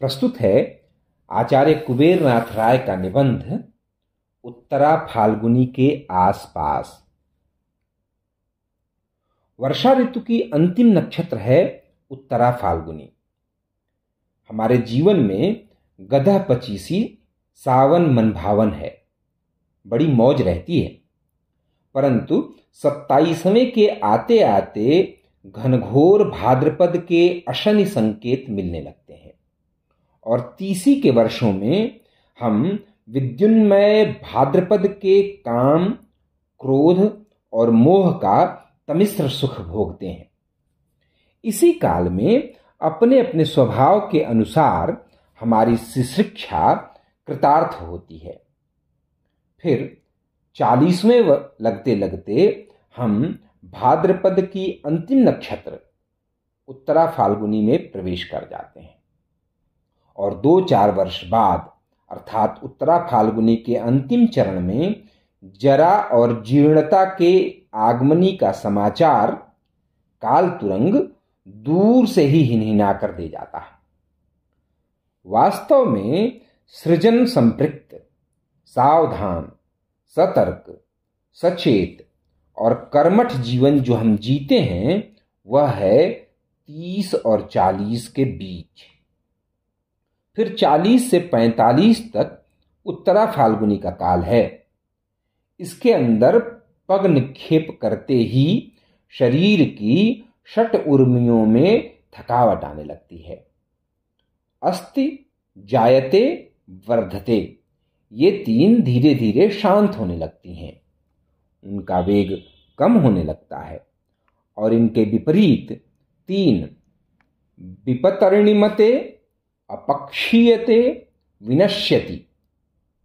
प्रस्तुत है आचार्य कुबेरनाथ राय का निबंध उत्तरा फाल्गुनी के आसपास वर्षा ऋतु की अंतिम नक्षत्र है उत्तरा फाल्गुनी हमारे जीवन में गधा पचीसी सावन मनभावन है बड़ी मौज रहती है परंतु सत्ताईसवें के आते आते घनघोर भाद्रपद के अशनि संकेत मिलने लगते हैं और तीसी के वर्षों में हम विद्युन्मय भाद्रपद के काम क्रोध और मोह का तमिश्र सुख भोगते हैं इसी काल में अपने अपने स्वभाव के अनुसार हमारी शिक्षा कृतार्थ होती है फिर चालीसवें लगते लगते हम भाद्रपद की अंतिम नक्षत्र उत्तरा फाल्गुनी में प्रवेश कर जाते हैं और दो चार वर्ष बाद अर्थात उत्तरा फाल्गुनी के अंतिम चरण में जरा और जीर्णता के आगमनी का समाचार काल तुरंग दूर से ही हिनहिना कर दे जाता है वास्तव में सृजन संपृक्त सावधान सतर्क सचेत और कर्मठ जीवन जो हम जीते हैं वह है तीस और चालीस के बीच फिर 40 से 45 तक उत्तरा फाल्गुनी का काल है इसके अंदर पग निक्षेप करते ही शरीर की शट उर्मियों में थकावट आने लगती है अस्थि जायते वर्धते ये तीन धीरे धीरे शांत होने लगती हैं उनका वेग कम होने लगता है और इनके विपरीत तीन विपतरणिमते अपक्षीयते विनश्यति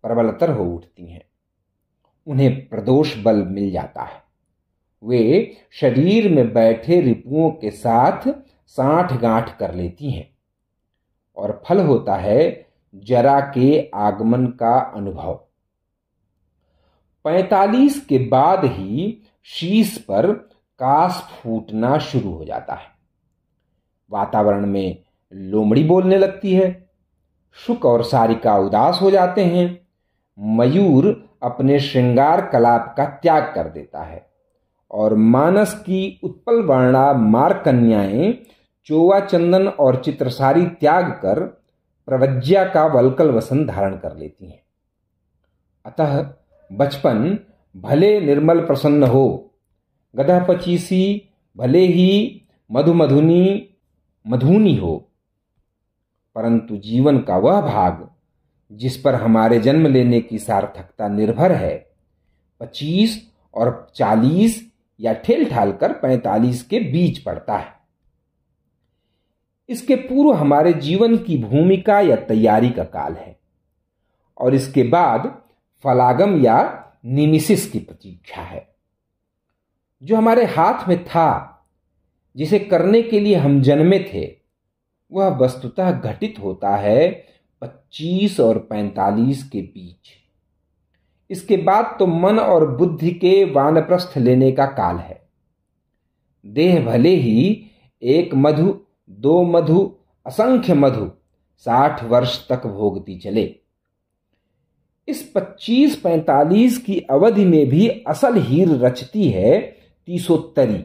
प्रबलतर हो उठती हैं उन्हें प्रदोष बल मिल जाता है वे शरीर में बैठे रिपुओं के साथ साठ गांठ कर लेती हैं और फल होता है जरा के आगमन का अनुभव पैतालीस के बाद ही शीश पर कास फूटना शुरू हो जाता है वातावरण में लोमड़ी बोलने लगती है शुक और सारिका उदास हो जाते हैं मयूर अपने श्रृंगार कलाप का त्याग कर देता है और मानस की उत्पल वर्णा मार कन्याएं चोवा चंदन और चित्रसारी त्याग कर प्रवज्ञा का वलकल वसन धारण कर लेती हैं अतः बचपन भले निर्मल प्रसन्न हो गधा पचीसी भले ही मधुमधुनी मधुनी हो परंतु जीवन का वह भाग जिस पर हमारे जन्म लेने की सार्थकता निर्भर है पच्चीस और चालीस या ठेल ठाल कर पैंतालीस के बीच पड़ता है इसके पूर्व हमारे जीवन की भूमिका या तैयारी का काल है और इसके बाद फलागम या निमिसिस की प्रतीक्षा है जो हमारे हाथ में था जिसे करने के लिए हम जन्मे थे वह वस्तुतः घटित होता है 25 और 45 के बीच इसके बाद तो मन और बुद्धि के वानप्रस्थ लेने का काल है देह भले ही एक मधु दो मधु असंख्य मधु साठ वर्ष तक भोगती चले इस पच्चीस पैंतालीस की अवधि में भी असल हीर रचती है तीसोत्तरी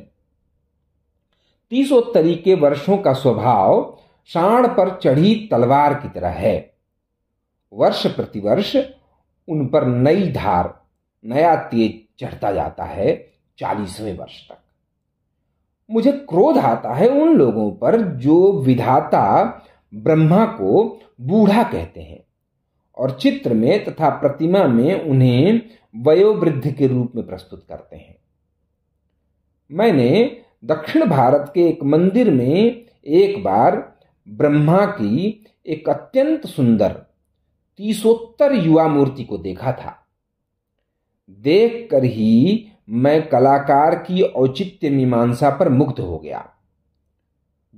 तीसोत्तरी के वर्षों का स्वभाव साण पर चढ़ी तलवार की तरह है वर्ष प्रतिवर्ष उन पर नई धार नया तेज चढ़ता जाता है चालीसवें वर्ष तक मुझे क्रोध आता है उन लोगों पर जो विधाता ब्रह्मा को बूढ़ा कहते हैं और चित्र में तथा प्रतिमा में उन्हें वयोवृद्ध के रूप में प्रस्तुत करते हैं मैंने दक्षिण भारत के एक मंदिर में एक बार ब्रह्मा की एक अत्यंत सुंदर तीसोत्तर युवा मूर्ति को देखा था देखकर ही मैं कलाकार की औचित्य मीमांसा पर मुग्ध हो गया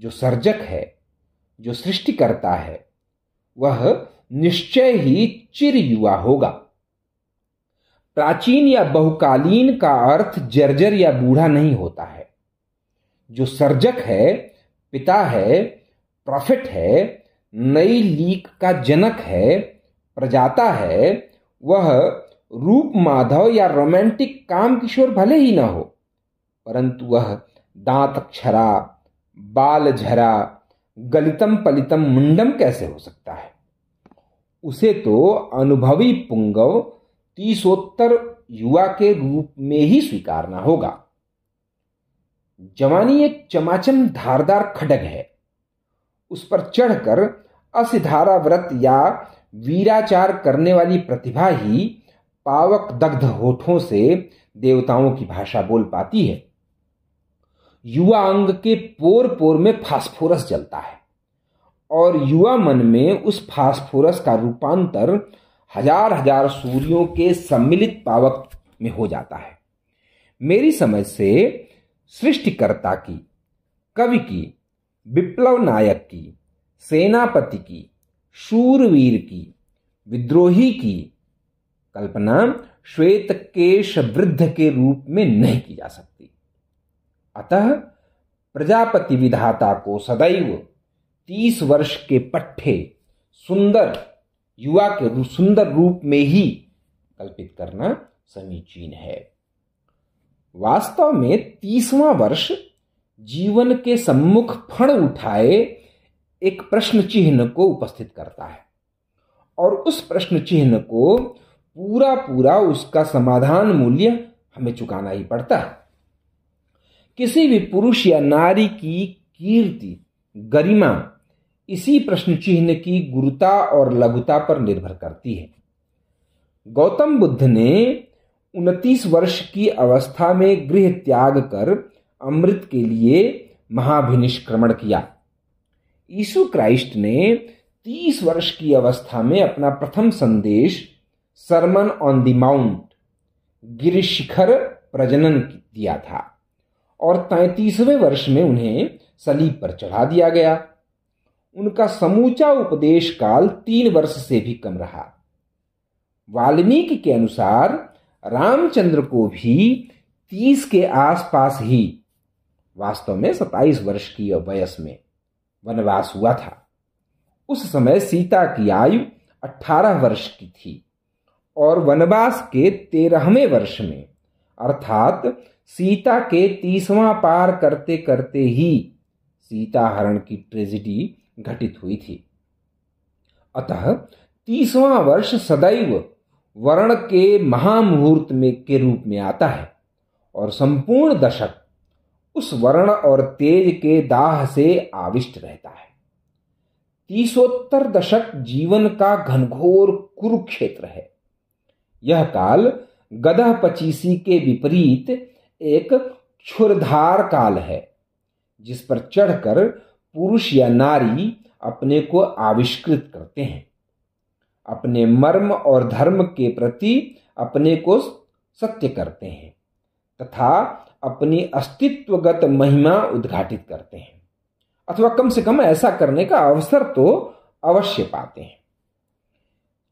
जो सर्जक है जो सृष्टि करता है वह निश्चय ही चिर युवा होगा प्राचीन या बहुकालीन का अर्थ जर्जर या बूढ़ा नहीं होता है जो सर्जक है पिता है प्रॉफिट है नई लीक का जनक है प्रजाता है वह रूप माधव या रोमांटिक काम किशोर भले ही ना हो परंतु वह दांत क्षरा बाल झरा गलितम पलितम मुंडम कैसे हो सकता है उसे तो अनुभवी पुंगव तीसोत्तर युवा के रूप में ही स्वीकारना होगा जवानी एक चमाचम धारदार खडग है उस पर चढ़कर असिधारा व्रत या वीराचार करने वाली प्रतिभा ही पावक दग्ध होठों से देवताओं की भाषा बोल पाती है युवा अंग के पोर पोर में फास्फोरस जलता है और युवा मन में उस फास्फोरस का रूपांतर हजार हजार सूर्यों के सम्मिलित पावक में हो जाता है मेरी समझ से सृष्टिकर्ता की कवि की विप्लव नायक की सेनापति की शूरवीर की विद्रोही की कल्पना श्वेत केश वृद्ध के रूप में नहीं की जा सकती अतः प्रजापति विधाता को सदैव तीस वर्ष के पट्टे सुंदर युवा के सुंदर रूप में ही कल्पित करना समीचीन है वास्तव में तीसवां वर्ष जीवन के सम्मुख फण उठाए एक प्रश्न चिन्ह को उपस्थित करता है और उस प्रश्न चिन्ह को पूरा पूरा उसका समाधान मूल्य हमें चुकाना ही पड़ता है किसी भी पुरुष या नारी की कीर्ति गरिमा इसी प्रश्न चिन्ह की गुरुता और लघुता पर निर्भर करती है गौतम बुद्ध ने उनतीस वर्ष की अवस्था में गृह त्याग कर अमृत के लिए महाभिनिष्क्रमण किया यीशु क्राइस्ट ने तीस वर्ष की अवस्था में अपना प्रथम संदेश सरमन ऑन द माउंट गिरिशिखर प्रजनन दिया था और तैतीसवें वर्ष में उन्हें सलीब पर चढ़ा दिया गया उनका समूचा उपदेश काल तीन वर्ष से भी कम रहा वाल्मीकि के अनुसार रामचंद्र को भी तीस के आसपास ही वास्तव में सताईस वर्ष की वयस में वनवास हुआ था उस समय सीता की आयु अठारह वर्ष की थी और वनवास के तेरहवें वर्ष में अर्थात सीता के तीसवां पार करते करते ही सीता हरण की ट्रेजिडी घटित हुई थी अतः तीसवां वर्ष सदैव वर्ण के महामुहूर्त में के रूप में आता है और संपूर्ण दशक उस वर्ण और तेज के दाह से आविष्ट रहता है तीसोत्तर दशक जीवन का घनघोर कुरुक्षेत्र है यह काल गदह पचीसी के विपरीत एक छुरधार काल है जिस पर चढ़कर पुरुष या नारी अपने को आविष्कृत करते हैं अपने मर्म और धर्म के प्रति अपने को सत्य करते हैं तथा अपनी अस्तित्वगत महिमा उद्घाटित करते हैं अथवा कम से कम ऐसा करने का अवसर तो अवश्य पाते हैं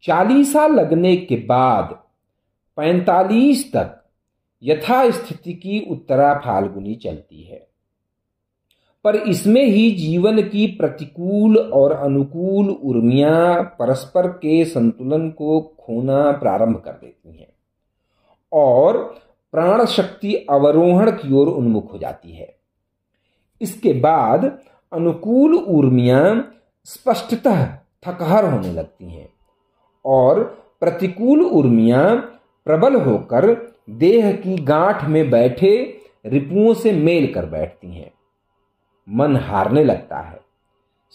चालीसा लगने के बाद पैंतालीस तक यथास्थिति की उत्तरा फाल्गुनी चलती है पर इसमें ही जीवन की प्रतिकूल और अनुकूल उर्मियां परस्पर के संतुलन को खोना प्रारंभ कर देती हैं और प्राण शक्ति अवरोहण की ओर उन्मुख हो जाती है इसके बाद अनुकूल ऊर्मियां स्पष्टतः थकहर होने लगती हैं और प्रतिकूल ऊर्मियां प्रबल होकर देह की गांठ में बैठे रिपुओं से मेल कर बैठती हैं मन हारने लगता है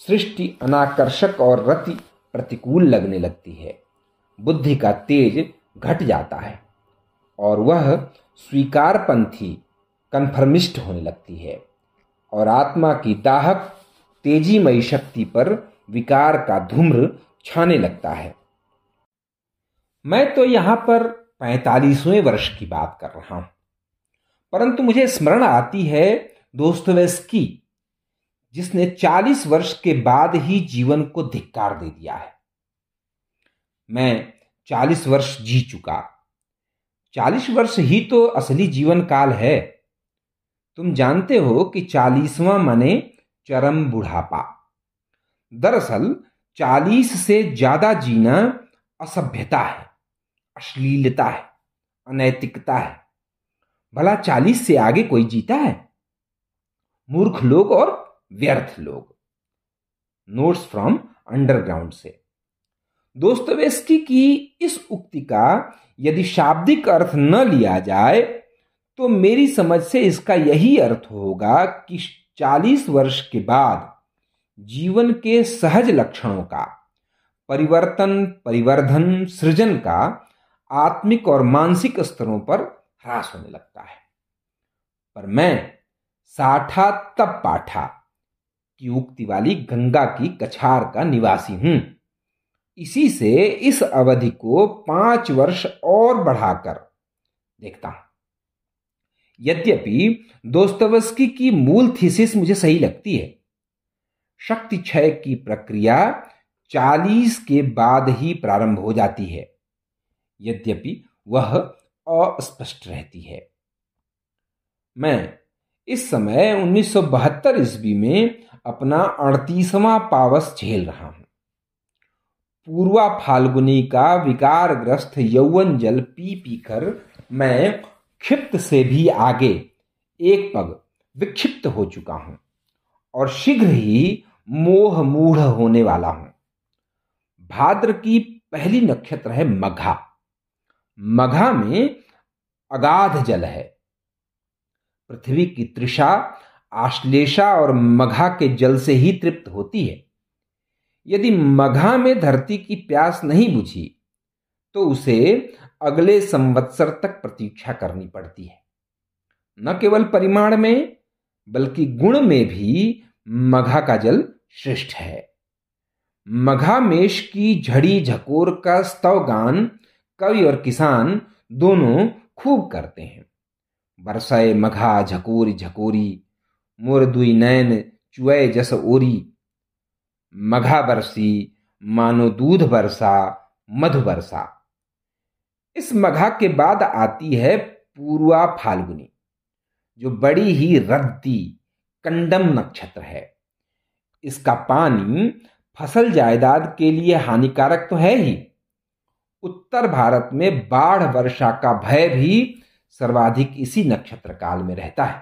सृष्टि अनाकर्षक और रति प्रतिकूल लगने लगती है बुद्धि का तेज घट जाता है और वह स्वीकारपंथी कन्फर्मिस्ट होने लगती है और आत्मा की दाहक तेजीमयी शक्ति पर विकार का धूम्र छाने लगता है मैं तो यहां पर पैंतालीसवें वर्ष की बात कर रहा हूं परंतु मुझे स्मरण आती है दोस्तोवेस्की जिसने 40 वर्ष के बाद ही जीवन को धिक्कार दे दिया है मैं 40 वर्ष जी चुका चालीस वर्ष ही तो असली जीवन काल है तुम जानते हो कि चालीसवां मने चरम बुढ़ापा दरअसल चालीस से ज्यादा जीना असभ्यता है अश्लीलता है अनैतिकता है भला चालीस से आगे कोई जीता है मूर्ख लोग और व्यर्थ लोग नोट्स फ्रॉम अंडरग्राउंड से दोस्तवेस्की की इस उक्ति का यदि शाब्दिक अर्थ न लिया जाए तो मेरी समझ से इसका यही अर्थ होगा कि चालीस वर्ष के बाद जीवन के सहज लक्षणों का परिवर्तन परिवर्धन सृजन का आत्मिक और मानसिक स्तरों पर ह्रास होने लगता है पर मैं साठा तब पाठा की उक्ति वाली गंगा की कछार का निवासी हूं इसी से इस अवधि को पांच वर्ष और बढ़ाकर देखता हूं यद्यपि दोस्तवस्की की मूल थीसिस मुझे सही लगती है शक्ति क्षय की प्रक्रिया चालीस के बाद ही प्रारंभ हो जाती है यद्यपि वह अस्पष्ट रहती है मैं इस समय 1972 ईस्वी में अपना अड़तीसवां पावस झेल रहा हूं पूर्वा फाल्गुनी का विकार ग्रस्त यौवन जल पी पी कर मैं क्षिप्त से भी आगे एक पग विक्षिप्त हो चुका हूं और शीघ्र ही मोह मूढ़ होने वाला हूं भाद्र की पहली नक्षत्र है मघा मघा में अगाध जल है पृथ्वी की तृषा आश्लेषा और मघा के जल से ही तृप्त होती है यदि मघा में धरती की प्यास नहीं बुझी तो उसे अगले संवत्सर तक प्रतीक्षा करनी पड़ती है न केवल परिमाण में बल्कि गुण में भी मघा का जल श्रेष्ठ है मघा मेष की झड़ी झकोर का स्तवगान कवि और किसान दोनों खूब करते हैं बरसाए मघा झकोरी झकोरी मोर दुई नैन चुए जस ओरी मघा बरसी मानो दूध बरसा मधु बरसा इस मघा के बाद आती है पूर्वा फाल्गुनी जो बड़ी ही रद्दी कंडम नक्षत्र है इसका पानी फसल जायदाद के लिए हानिकारक तो है ही उत्तर भारत में बाढ़ वर्षा का भय भी सर्वाधिक इसी नक्षत्र काल में रहता है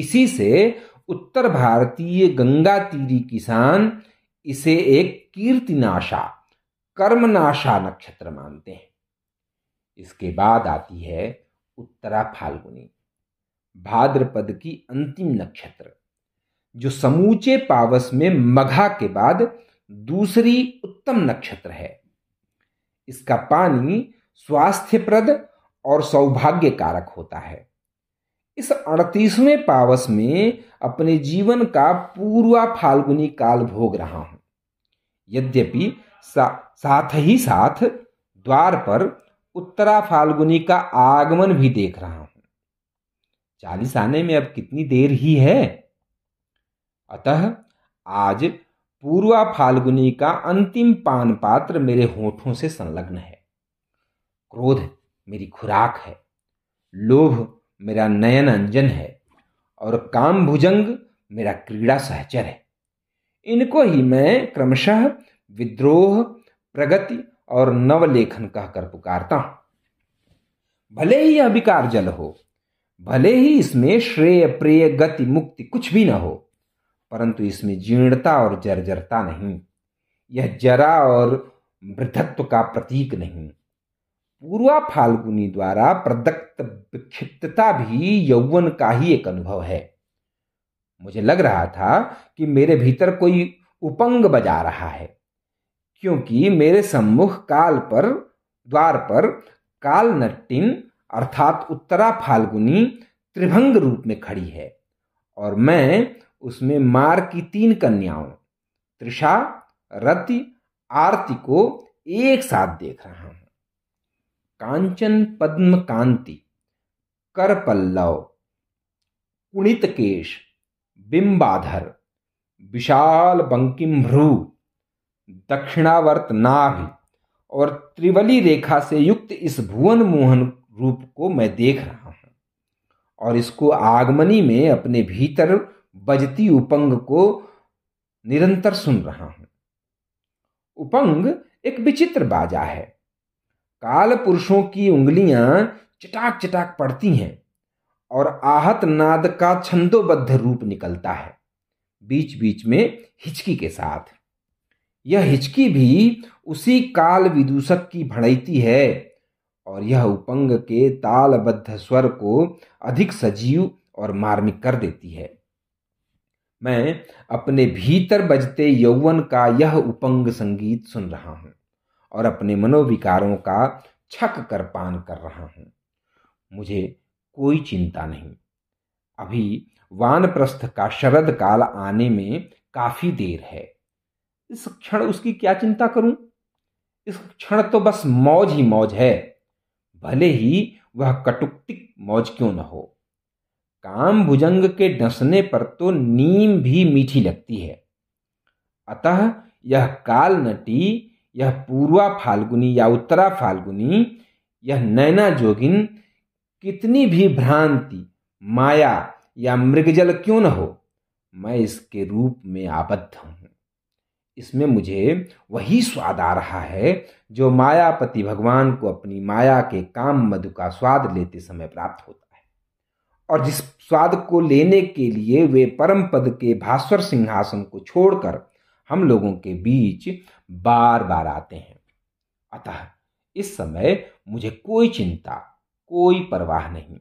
इसी से उत्तर भारतीय गंगा तीरी किसान इसे एक कीर्तिनाशा कर्मनाशा नक्षत्र मानते हैं इसके बाद आती है उत्तरा फाल्गुनी भाद्रपद की अंतिम नक्षत्र जो समूचे पावस में मघा के बाद दूसरी उत्तम नक्षत्र है इसका पानी स्वास्थ्यप्रद और सौभाग्य कारक होता है इस अड़तीसवें पावस में अपने जीवन का पूर्वा फाल्गुनी काल भोग रहा हूं यद्यपि सा, साथ ही साथ द्वार पर उत्तरा फाल्गुनी का आगमन भी देख रहा हूं चालीस आने में अब कितनी देर ही है अतः आज पूर्वा फाल्गुनी का अंतिम पान पात्र मेरे होठों से संलग्न है क्रोध मेरी खुराक है लोभ मेरा नयन अंजन है और काम भुजंग मेरा क्रीड़ा सहचर है इनको ही मैं क्रमशः विद्रोह प्रगति और नवलेखन कहकर पुकारता हूं भले ही यह विकार जल हो भले ही इसमें श्रेय प्रेय गति मुक्ति कुछ भी न हो परंतु इसमें जीर्णता और जर्जरता नहीं यह जरा और वृद्धत्व का प्रतीक नहीं पूर्वा फाल्गुनी द्वारा प्रदत्त विक्षिप्तता भी यौवन का ही एक अनुभव है मुझे लग रहा था कि मेरे भीतर कोई उपंग बजा रहा है क्योंकि मेरे सम्मुख काल पर द्वार पर काल नट्टिन अर्थात उत्तरा फाल्गुनी त्रिभंग रूप में खड़ी है और मैं उसमें मार की तीन कन्याओं त्रिषा रति आरती को एक साथ देख रहा हूं कांचन पद्म कांति कर पल्लव कुणित केश बिंबाधर विशाल बंकिम भ्रू दक्षिणावर्त नाभ और त्रिवली रेखा से युक्त इस भुवन मोहन रूप को मैं देख रहा हूं और इसको आगमनी में अपने भीतर बजती उपंग को निरंतर सुन रहा हूं उपंग एक विचित्र बाजा है काल पुरुषों की उंगलियां चटाक चटाक पड़ती हैं और आहत नाद का छंदोबद्ध रूप निकलता है बीच बीच में हिचकी के साथ यह हिचकी भी उसी काल विदूषक की भड़ैती है और यह उपंग के तालबद्ध स्वर को अधिक सजीव और मार्मिक कर देती है मैं अपने भीतर बजते यौवन का यह उपंग संगीत सुन रहा हूं और अपने मनोविकारों का छक कर पान कर रहा हूं मुझे कोई चिंता नहीं अभी वानप्रस्थ का शरद काल आने में काफी देर है इस क्षण उसकी क्या चिंता करूं इस क्षण तो बस मौज ही मौज है भले ही वह कटुक्तिक मौज क्यों न हो काम भुजंग के डसने पर तो नीम भी मीठी लगती है अतः यह काल नटी यह पूर्वा फाल्गुनी या उत्तरा फाल्गुनी यह नैना जोगिन कितनी भी भ्रांति माया या मृगजल क्यों न हो मैं इसके रूप में आबद्ध हूं इसमें मुझे वही स्वाद आ रहा है जो मायापति भगवान को अपनी माया के काम मधु का स्वाद लेते समय प्राप्त होता है और जिस स्वाद को लेने के लिए वे परम पद के भास्वर सिंहासन को छोड़कर हम लोगों के बीच बार बार आते हैं अतः इस समय मुझे कोई चिंता कोई परवाह नहीं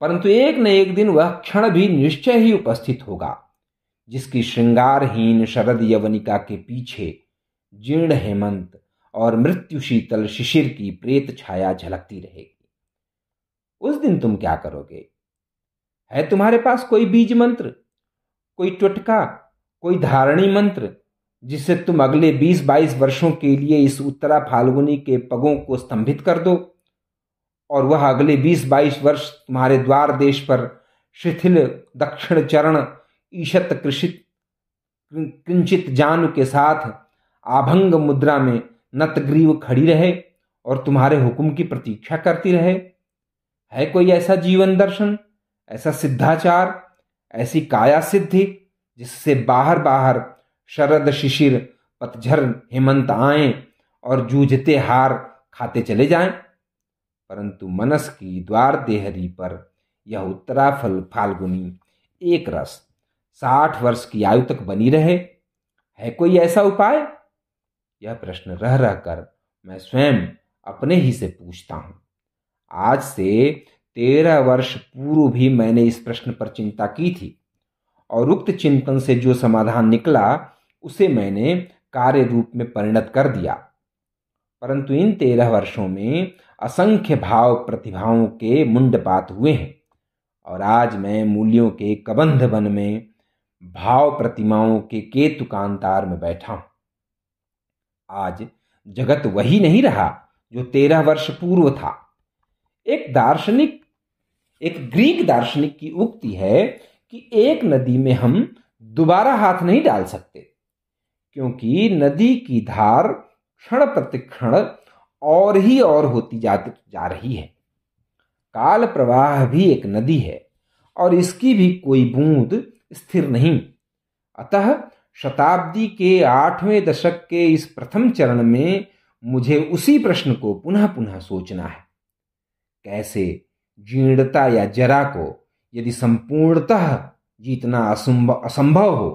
परंतु एक न एक दिन वह क्षण भी निश्चय ही उपस्थित होगा जिसकी श्रृंगारहीन शरद यवनिका के पीछे जीर्ण हेमंत और मृत्यु शीतल शिशिर की प्रेत छाया झलकती रहेगी उस दिन तुम क्या करोगे है तुम्हारे पास कोई बीज मंत्र कोई टुटका कोई धारणी मंत्र जिससे तुम अगले 20-22 वर्षों के लिए इस उत्तरा फाल्गुनी के पगों को स्तंभित कर दो और वह अगले 20-22 वर्ष तुम्हारे द्वार देश पर शिथिल दक्षिण चरण ईशत कृषित किंचित जान के साथ आभंग मुद्रा में नतग्रीव खड़ी रहे और तुम्हारे हुक्म की प्रतीक्षा करती रहे है कोई ऐसा जीवन दर्शन ऐसा सिद्धाचार ऐसी काया सिद्धि जिससे बाहर बाहर शरद शिशिर पतझर हेमंत आए और जूझते हार खाते चले जाएं परंतु मनस की द्वार देहरी पर यह उत्तरा फल फाल्गुनी एक रस साठ वर्ष की आयु तक बनी रहे है कोई ऐसा उपाय यह प्रश्न रह रह कर मैं स्वयं अपने ही से पूछता हूं आज से तेरह वर्ष पूर्व भी मैंने इस प्रश्न पर चिंता की थी और उक्त चिंतन से जो समाधान निकला उसे मैंने कार्य रूप में परिणत कर दिया परंतु इन तेरह वर्षों में असंख्य भाव प्रतिभाओं के मुंडपात हुए हैं और आज मैं मूल्यों के कबंध वन में भाव प्रतिमाओं के केतु कांतार में बैठा हूं आज जगत वही नहीं रहा जो तेरह वर्ष पूर्व था एक दार्शनिक एक ग्रीक दार्शनिक की उक्ति है कि एक नदी में हम दोबारा हाथ नहीं डाल सकते क्योंकि नदी की धार क्षण प्रतिक्षण और ही और होती जा जा रही है काल प्रवाह भी एक नदी है और इसकी भी कोई बूंद स्थिर नहीं अतः शताब्दी के आठवें दशक के इस प्रथम चरण में मुझे उसी प्रश्न को पुनः पुनः सोचना है कैसे जीर्णता या जरा को यदि संपूर्णतः जीतना असंभव हो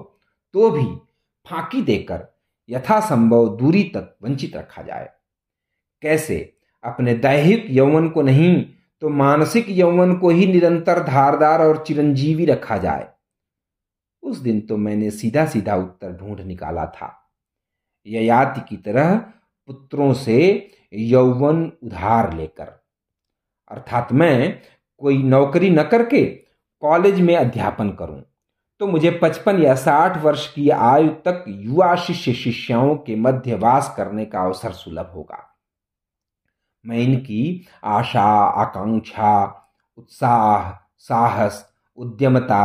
तो भी फांकी देकर यथासंभव दूरी तक वंचित रखा जाए कैसे अपने दैहिक यौवन को नहीं तो मानसिक यौवन को ही निरंतर धारदार और चिरंजीवी रखा जाए उस दिन तो मैंने सीधा सीधा उत्तर ढूंढ निकाला था ययाति की तरह पुत्रों से यौवन उधार लेकर अर्थात मैं कोई नौकरी न करके कॉलेज में अध्यापन करूं तो मुझे पचपन या साठ वर्ष की आयु तक युवा शिष्य शिष्याओं के मध्य वास करने का अवसर सुलभ होगा मैं इनकी आशा आकांक्षा उत्साह साहस उद्यमता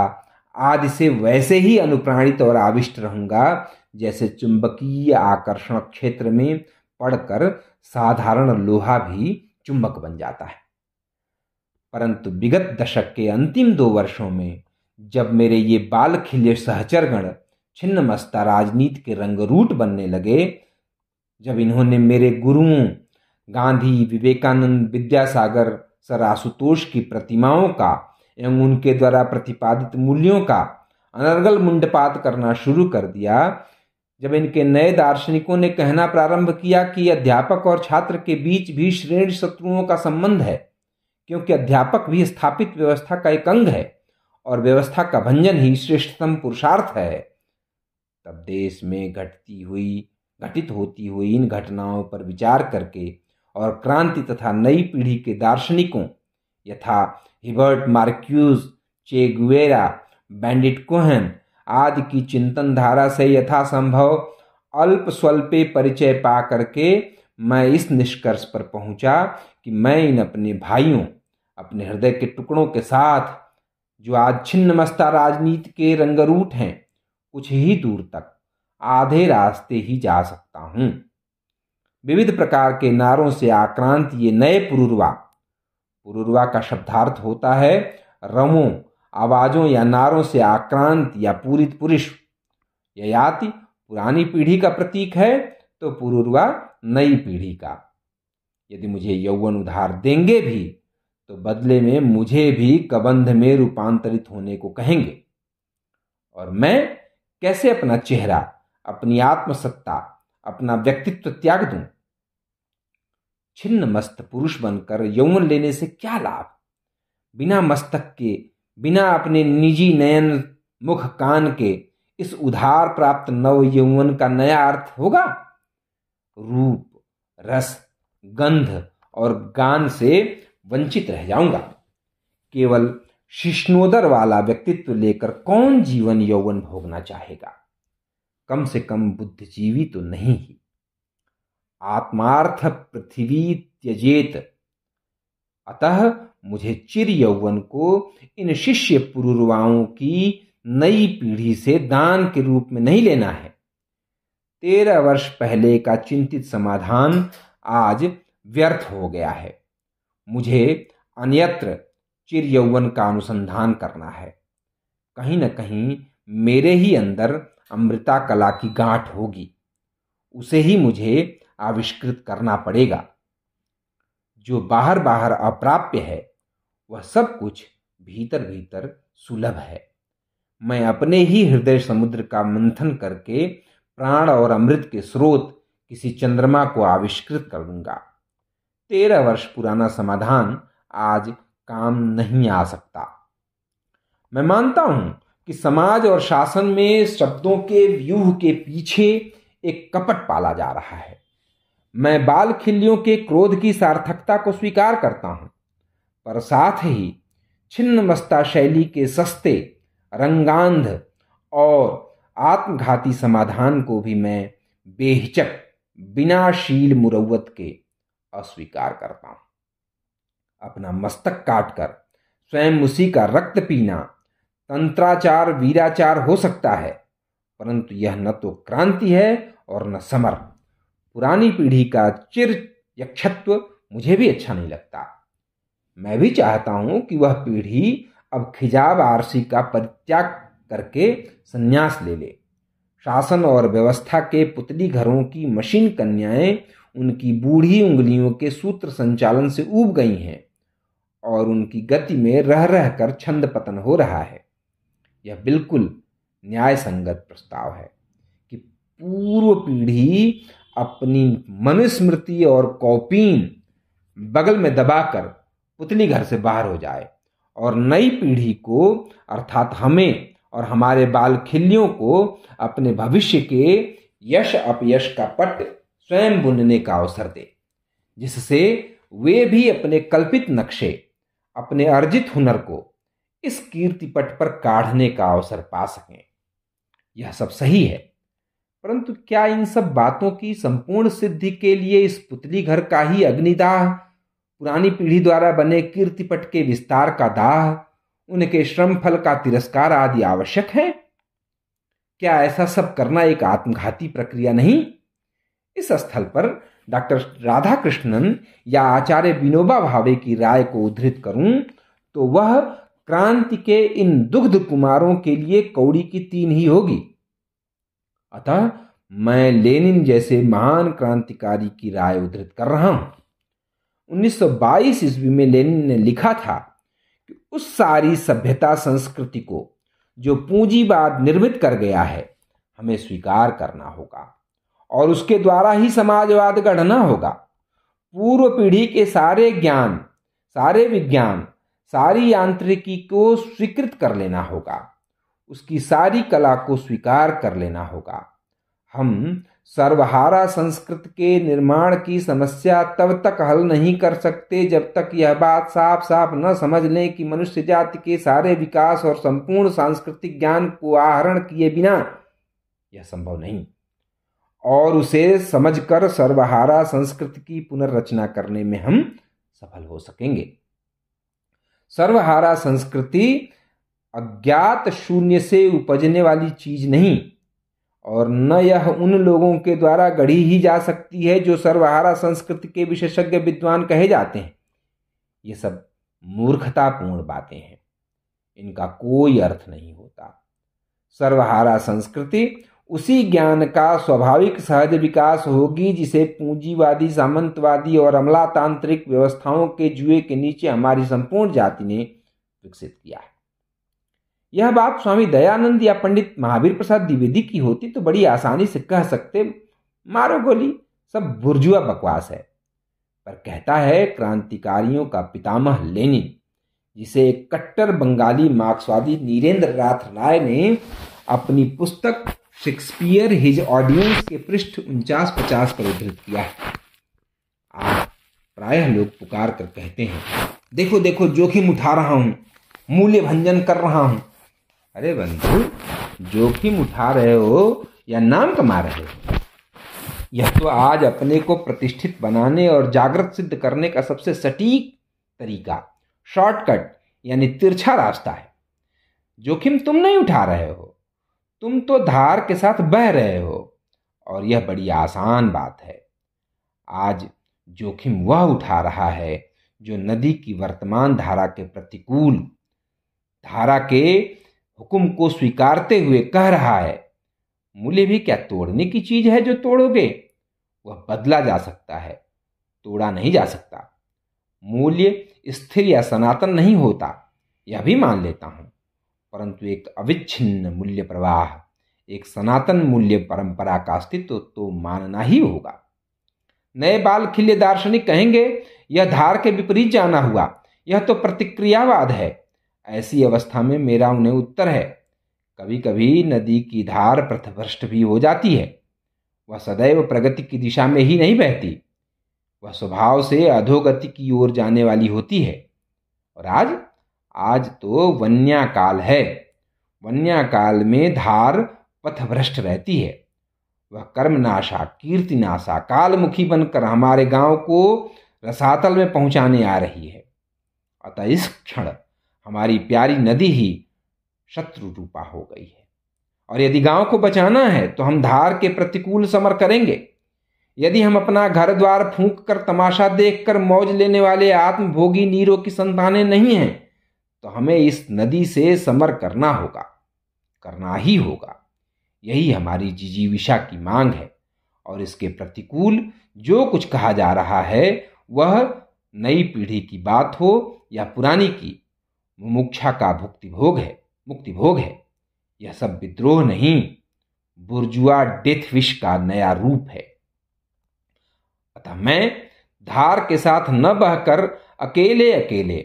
आदि से वैसे ही अनुप्राणित और आविष्ट रहूंगा जैसे चुंबकीय आकर्षण क्षेत्र में पढ़कर साधारण लोहा भी चुंबक बन जाता है परंतु विगत दशक के अंतिम दो वर्षों में जब मेरे ये बाल खिले सहचरगण छिन्न मस्ता राजनीति के रंगरूट बनने लगे जब इन्होंने मेरे गुरुओं गांधी विवेकानंद विद्यासागर सर आशुतोष की प्रतिमाओं का एवं उनके द्वारा प्रतिपादित मूल्यों का अनर्गल मुंडपात करना शुरू कर दिया जब इनके नए दार्शनिकों ने कहना प्रारंभ किया कि अध्यापक और छात्र के बीच भी श्रेणी शत्रुओं का संबंध है क्योंकि अध्यापक भी स्थापित व्यवस्था का एक अंग है और व्यवस्था का भंजन ही श्रेष्ठतम पुरुषार्थ है तब देश में घटती हुई घटित होती हुई इन घटनाओं पर विचार करके और क्रांति तथा नई पीढ़ी के दार्शनिकों यथा Herbert Marcuse Che Guevara Bendit Cohn आदि की चिंतन धारा से यथासंभव अल्प स्वल्पे परिचय पा करके मैं इस निष्कर्ष पर पहुंचा कि मैं इन अपने भाइयों अपने हृदय के टुकड़ों के साथ जो आज छिन्न मस्ता राजनीति के रंगरूट हैं कुछ ही दूर तक आधे रास्ते ही जा सकता हूं विविध प्रकार के नारों से आक्रांत ये नए पुरुर्वा पुरुर्वा का शब्दार्थ होता है रमों आवाज़ों या नारों से आक्रांत या पूरित पुरुष याति पुरानी पीढ़ी का प्रतीक है तो पुरुर्वा नई पीढ़ी का यदि मुझे यौवन उधार देंगे भी तो बदले में मुझे भी कबंध में रूपांतरित होने को कहेंगे और मैं कैसे अपना चेहरा अपनी आत्मसत्ता अपना व्यक्तित्व त्याग दूं छिन्न मस्त पुरुष बनकर यौवन लेने से क्या लाभ बिना मस्तक के बिना अपने निजी नयन मुख कान के इस उधार प्राप्त नव यौवन का नया अर्थ होगा रूप रस गंध और गान से वंचित रह जाऊंगा केवल शिष्णोदर वाला व्यक्तित्व लेकर कौन जीवन यौवन भोगना चाहेगा कम से कम बुद्धिजीवी तो नहीं ही आत्मार्थ पृथ्वी त्यजेत अतः मुझे चिर यौवन को इन शिष्य पुरुर्वाओं की नई पीढ़ी से दान के रूप में नहीं लेना है तेरह वर्ष पहले का चिंतित समाधान आज व्यर्थ हो गया है मुझे अन्यत्र चिर यौवन का अनुसंधान करना है कहीं न कहीं मेरे ही अंदर अमृता कला की गांठ होगी उसे ही मुझे आविष्कृत करना पड़ेगा जो बाहर बाहर अप्राप्य है वह सब कुछ भीतर भीतर सुलभ है मैं अपने ही हृदय समुद्र का मंथन करके प्राण और अमृत के स्रोत किसी चंद्रमा को आविष्कृत कर दूंगा तेरह वर्ष पुराना समाधान आज काम नहीं आ सकता मैं मानता हूं कि समाज और शासन में शब्दों के व्यूह के पीछे एक कपट पाला जा रहा है मैं बाल खिल्लियों के क्रोध की सार्थकता को स्वीकार करता हूं पर साथ ही छिन्न मस्ता शैली के सस्ते रंगांध और आत्मघाती समाधान को भी मैं बेहिचक बिना शील मुरवत के अस्वीकार करता हूं अपना मस्तक काटकर स्वयं उसी का रक्त पीना तंत्राचार वीराचार हो सकता है परंतु यह न तो क्रांति है और न समर पुरानी पीढ़ी का चिर यक्षत्व मुझे भी अच्छा नहीं लगता मैं भी चाहता हूं कि वह पीढ़ी अब खिजाब आरसी का परित्याग करके संन्यास ले ले शासन और व्यवस्था के पुतली घरों की मशीन कन्याएं उनकी बूढ़ी उंगलियों के सूत्र संचालन से उब गई हैं और उनकी गति में रह रह कर छंद पतन हो रहा है यह बिल्कुल न्याय संगत प्रस्ताव है कि पूर्व पीढ़ी अपनी मनुस्मृति और कौपीन बगल में दबाकर पुतली घर से बाहर हो जाए और नई पीढ़ी को अर्थात हमें और हमारे बाल खिल्लियों को अपने भविष्य के यश अपयश का पट स्वयं बुनने का अवसर दे जिससे वे भी अपने कल्पित नक्शे अपने अर्जित हुनर को इस कीर्तिपट पर काढ़ने का अवसर पा सकें यह सब सही है परंतु क्या इन सब बातों की संपूर्ण सिद्धि के लिए इस पुतली घर का ही अग्निदाह पुरानी पीढ़ी द्वारा बने कीर्तिपट के विस्तार का दाह उनके श्रम फल का तिरस्कार आदि आवश्यक है क्या ऐसा सब करना एक आत्मघाती प्रक्रिया नहीं इस स्थल पर डॉक्टर राधाकृष्णन या आचार्य विनोबा भावे की राय को उद्धृत करूं तो वह क्रांति के इन दुग्ध कुमारों के लिए कौड़ी की तीन ही होगी अतः मैं लेनिन जैसे महान क्रांतिकारी की राय उद्धृत कर रहा हूं 1922 ईस्वी में लेनिन ने लिखा था उस सारी सभ्यता संस्कृति को जो पूंजीवाद निर्मित कर गया है हमें स्वीकार करना होगा और उसके द्वारा ही समाजवाद गढ़ना होगा पूर्व पीढ़ी के सारे ज्ञान सारे विज्ञान सारी यांत्रिकी को स्वीकृत कर लेना होगा उसकी सारी कला को स्वीकार कर लेना होगा हम सर्वहारा संस्कृत के निर्माण की समस्या तब तक हल नहीं कर सकते जब तक यह बात साफ साफ न समझ लें कि मनुष्य जाति के सारे विकास और संपूर्ण सांस्कृतिक ज्ञान को आहरण किए बिना यह संभव नहीं और उसे समझकर सर्वहारा संस्कृत की पुनर्रचना करने में हम सफल हो सकेंगे सर्वहारा संस्कृति अज्ञात शून्य से उपजने वाली चीज नहीं और न यह उन लोगों के द्वारा गढ़ी ही जा सकती है जो सर्वहारा संस्कृति के विशेषज्ञ विद्वान कहे जाते हैं ये सब मूर्खतापूर्ण बातें हैं इनका कोई अर्थ नहीं होता सर्वहारा संस्कृति उसी ज्ञान का स्वाभाविक सहज विकास होगी जिसे पूंजीवादी सामंतवादी और अमलातांत्रिक व्यवस्थाओं के जुए के नीचे हमारी संपूर्ण जाति ने विकसित किया है यह बात स्वामी दयानंद या पंडित महावीर प्रसाद द्विवेदी की होती तो बड़ी आसानी से कह सकते मारो गोली सब बुर्जुआ बकवास है पर कहता है क्रांतिकारियों का पितामह लेनिन जिसे एक कट्टर बंगाली मार्क्सवादी नीरेंद्र नाथ राय ने अपनी पुस्तक शेक्सपियर हिज ऑडियंस के पृष्ठ उनचास पचास पर उद्धृत किया है आप प्राय लोग पुकार कर कहते हैं देखो देखो जोखिम उठा रहा हूँ मूल्य भंजन कर रहा हूं अरे बंधु जोखिम उठा रहे हो या नाम कमा रहे हो यह तो आज अपने को प्रतिष्ठित बनाने और जागृत सिद्ध करने का सबसे सटीक तरीका शॉर्टकट यानी तिरछा रास्ता है जोखिम तुम नहीं उठा रहे हो तुम तो धार के साथ बह रहे हो और यह बड़ी आसान बात है आज जोखिम वह उठा रहा है जो नदी की वर्तमान धारा के प्रतिकूल धारा के हुक्म को स्वीकारते हुए कह रहा है मूल्य भी क्या तोड़ने की चीज है जो तोड़ोगे वह बदला जा सकता है तोड़ा नहीं जा सकता मूल्य स्थिर या सनातन नहीं होता यह भी मान लेता हूं परंतु एक अविच्छिन्न मूल्य प्रवाह एक सनातन मूल्य परंपरा का अस्तित्व तो मानना ही होगा नए बाल खिले दार्शनिक कहेंगे यह धार के विपरीत जाना हुआ यह तो प्रतिक्रियावाद है ऐसी अवस्था में मेरा उन्हें उत्तर है कभी कभी नदी की धार पृथभ्रष्ट भी हो जाती है वह सदैव प्रगति की दिशा में ही नहीं बहती वह स्वभाव से अधोगति की ओर जाने वाली होती है और आज आज तो वन्या काल है वन्या काल में धार पथभ्रष्ट रहती है वह कर्मनाशा कीर्तिनाशा कालमुखी बनकर हमारे गांव को रसातल में पहुंचाने आ रही है अतः इस क्षण हमारी प्यारी नदी ही शत्रु रूपा हो गई है और यदि गांव को बचाना है तो हम धार के प्रतिकूल समर करेंगे यदि हम अपना घर द्वार फूंक कर तमाशा देखकर मौज लेने वाले आत्मभोगी नीरों की संतानें नहीं हैं तो हमें इस नदी से समर करना होगा करना ही होगा यही हमारी जिजीविषा की मांग है और इसके प्रतिकूल जो कुछ कहा जा रहा है वह नई पीढ़ी की बात हो या पुरानी की मुमुक्षा का भोग है मुक्ति भोग है यह सब विद्रोह नहीं बुर्जुआ डेथ विश का नया रूप है अतः मैं धार के साथ न बहकर अकेले अकेले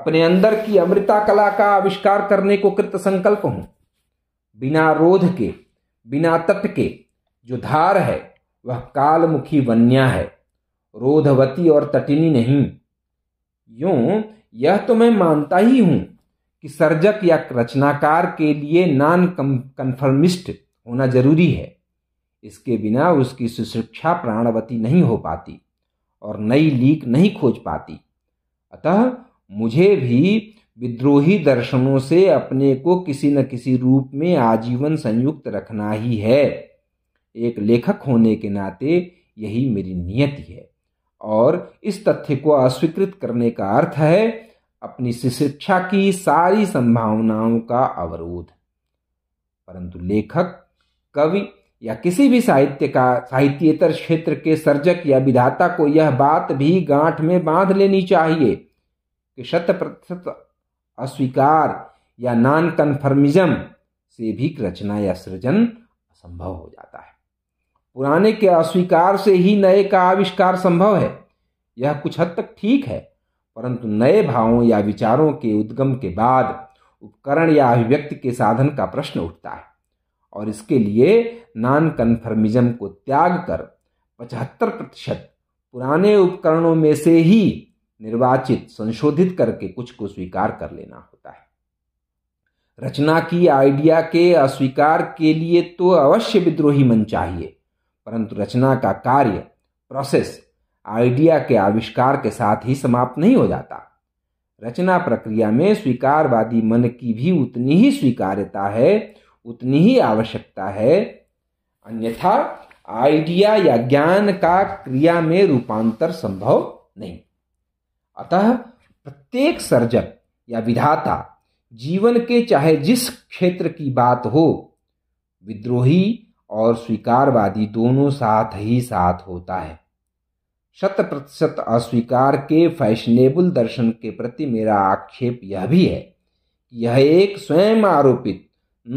अपने अंदर की अमृता कला का आविष्कार करने को कृत संकल्प हूं बिना रोध के बिना तट के जो धार है वह कालमुखी वन्या है रोधवती और तटिनी नहीं यूं यह तो मैं मानता ही हूं कि सर्जक या रचनाकार के लिए नॉन कन्फर्मिस्ट होना जरूरी है इसके बिना उसकी सुशिक्षा प्राणवती नहीं हो पाती और नई लीक नहीं खोज पाती अतः मुझे भी विद्रोही दर्शनों से अपने को किसी न किसी रूप में आजीवन संयुक्त रखना ही है एक लेखक होने के नाते यही मेरी नियति है और इस तथ्य को अस्वीकृत करने का अर्थ है अपनी शिक्षा की सारी संभावनाओं का अवरोध परंतु लेखक कवि या किसी भी साहित्य का साहित्येतर क्षेत्र के सर्जक या विधाता को यह बात भी गांठ में बांध लेनी चाहिए कि शत प्रतिशत अस्वीकार या नॉन कन्फर्मिज्म से भी रचना या सृजन असंभव हो जाता है पुराने के अस्वीकार से ही नए का आविष्कार संभव है यह कुछ हद तक ठीक है परंतु नए भावों या विचारों के उद्गम के बाद उपकरण या अभिव्यक्ति के साधन का प्रश्न उठता है और इसके लिए नॉन कन्फर्मिज्म को त्याग कर पचहत्तर प्रतिशत पुराने उपकरणों में से ही निर्वाचित संशोधित करके कुछ को स्वीकार कर लेना होता है रचना की आइडिया के अस्वीकार के लिए तो अवश्य विद्रोही मन चाहिए परंतु रचना का कार्य प्रोसेस आइडिया के आविष्कार के साथ ही समाप्त नहीं हो जाता रचना प्रक्रिया में स्वीकारवादी मन की भी उतनी ही स्वीकार्यता है उतनी ही आवश्यकता है अन्यथा आइडिया या ज्ञान का क्रिया में रूपांतर संभव नहीं अतः प्रत्येक सर्जक या विधाता जीवन के चाहे जिस क्षेत्र की बात हो विद्रोही और स्वीकारवादी दोनों साथ ही साथ होता है शत प्रतिशत अस्वीकार के फैशनेबल दर्शन के प्रति मेरा आक्षेप यह भी है यह एक स्वयं आरोपित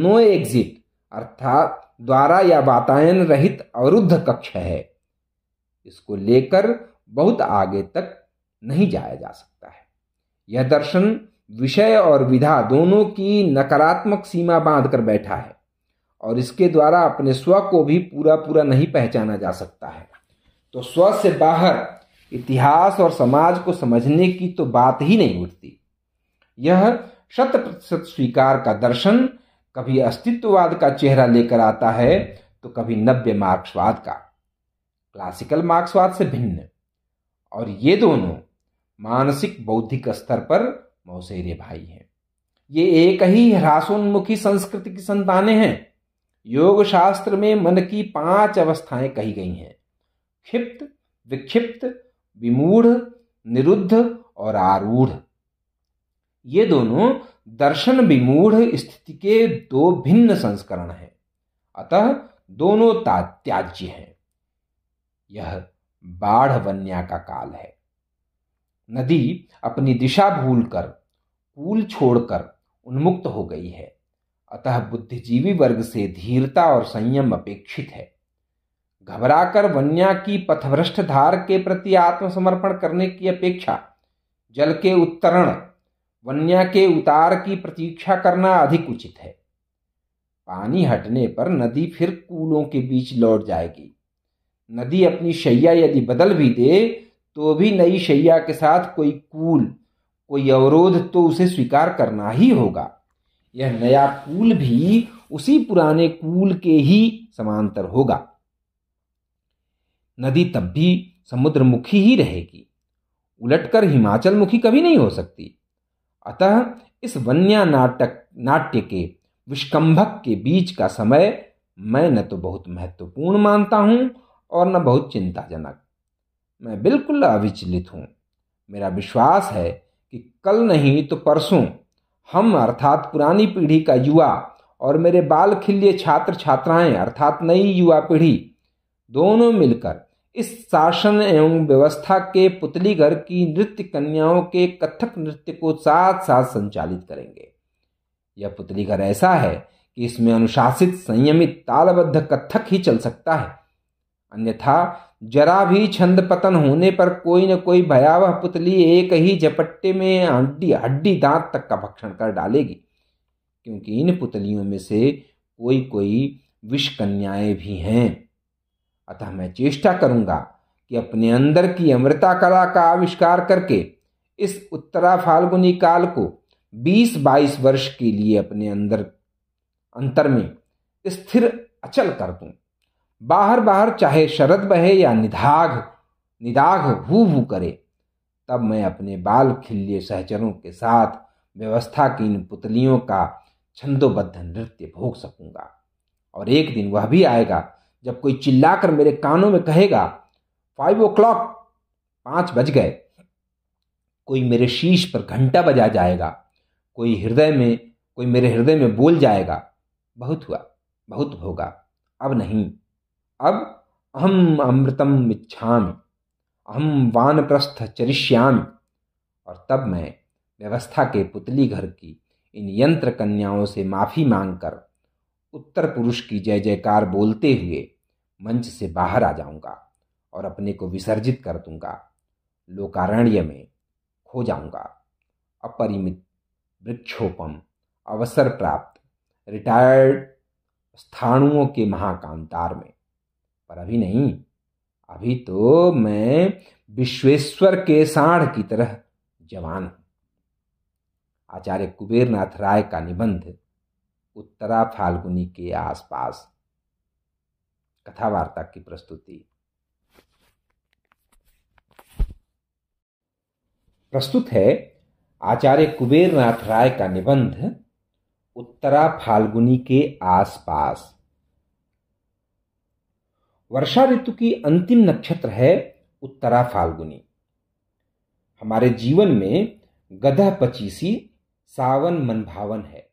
नो एग्जिट अर्थात द्वारा या वातायन रहित अवरुद्ध कक्ष है इसको लेकर बहुत आगे तक नहीं जाया जा सकता है यह दर्शन विषय और विधा दोनों की नकारात्मक सीमा बांध कर बैठा है और इसके द्वारा अपने स्व को भी पूरा पूरा नहीं पहचाना जा सकता है तो स्व से बाहर इतिहास और समाज को समझने की तो बात ही नहीं उठती यह शत प्रतिशत स्वीकार का दर्शन कभी अस्तित्ववाद का चेहरा लेकर आता है तो कभी नव्य मार्क्सवाद का क्लासिकल मार्क्सवाद से भिन्न और ये दोनों मानसिक बौद्धिक स्तर पर मौसेरे भाई हैं ये एक ही ह्रासोन्मुखी संस्कृति की संतानें हैं योग शास्त्र में मन की पांच अवस्थाएं कही गई हैं क्षिप्त विक्षिप्त विमूढ़ निरुद्ध और आरूढ़ ये दोनों दर्शन विमूढ़ स्थिति के दो भिन्न संस्करण हैं अतः दोनों तात्याज्य हैं यह बाढ़ वन्या का काल है नदी अपनी दिशा भूलकर कूल छोड़कर उन्मुक्त हो गई है अतः बुद्धिजीवी वर्ग से धीरता और संयम अपेक्षित है घबराकर वन्या की पथभ्रष्ट धार के प्रति आत्मसमर्पण करने की अपेक्षा जल के उत्तरण वन्या के उतार की प्रतीक्षा करना अधिक उचित है पानी हटने पर नदी फिर कूलों के बीच लौट जाएगी नदी अपनी शैया यदि बदल भी दे तो भी नई शैया के साथ कोई कूल कोई अवरोध तो उसे स्वीकार करना ही होगा यह नया कूल भी उसी पुराने कूल के ही समांतर होगा नदी तब भी समुद्रमुखी ही रहेगी उलटकर हिमाचल मुखी कभी नहीं हो सकती अतः इस वन्य नाटक नाट्य के विष्कंभक के बीच का समय मैं न तो बहुत महत्वपूर्ण मानता हूँ और न बहुत चिंताजनक मैं बिल्कुल अविचलित हूँ मेरा विश्वास है कि कल नहीं तो परसों हम अर्थात पुरानी पीढ़ी का युवा और मेरे बाल खिल्ले छात्र छात्राएं अर्थात नई युवा पीढ़ी दोनों मिलकर इस शासन एवं व्यवस्था के पुतली घर की नृत्य कन्याओं के कथक नृत्य को साथ साथ संचालित करेंगे यह पुतलीघर ऐसा है कि इसमें अनुशासित संयमित तालबद्ध कथक ही चल सकता है अन्यथा जरा भी छंद पतन होने पर कोई न कोई भयावह पुतली एक ही झपट्टे में हड्डी हड्डी दांत तक का भक्षण कर डालेगी क्योंकि इन पुतलियों में से कोई कोई विष कन्याएं भी हैं अतः मैं चेष्टा करूंगा कि अपने अंदर की अमृता कला का आविष्कार करके इस उत्तरा फाल्गुनी काल को 20-22 वर्ष के लिए अपने अंदर अंतर में स्थिर अचल कर दूं बाहर बाहर चाहे शरद बहे या निदाघ निदाघ हु हु करे तब मैं अपने बाल खिल्ले सहचरों के साथ व्यवस्था की इन पुतलियों का छंदोबद्ध नृत्य भोग सकूंगा और एक दिन वह भी आएगा जब कोई चिल्लाकर मेरे कानों में कहेगा फाइव ओ क्लॉक पाँच बज गए कोई मेरे शीश पर घंटा बजा जाएगा कोई हृदय में कोई मेरे हृदय में बोल जाएगा बहुत हुआ बहुत होगा अब नहीं अब अहम अमृतम इच्छाम अहम वानप्रस्थ चरिष्याम और तब मैं व्यवस्था के पुतली घर की इन यंत्र कन्याओं से माफ़ी मांगकर उत्तर पुरुष की जय जयकार बोलते हुए मंच से बाहर आ जाऊंगा और अपने को विसर्जित कर दूंगा लोकारण्य में खो जाऊंगा अपरिमित वृक्षोपम अवसर प्राप्त रिटायर्ड स्थाणुओं के महाकांतार में पर अभी नहीं अभी तो मैं विश्वेश्वर के साढ़ की तरह जवान हूं आचार्य कुबेरनाथ राय का निबंध उत्तरा फाल्गुनी के आसपास कथावार्ता की प्रस्तुति प्रस्तुत है आचार्य कुबेरनाथ राय का निबंध उत्तरा फाल्गुनी के आसपास वर्षा ऋतु की अंतिम नक्षत्र है उत्तरा फाल्गुनी हमारे जीवन में गधा पचीसी सावन मनभावन है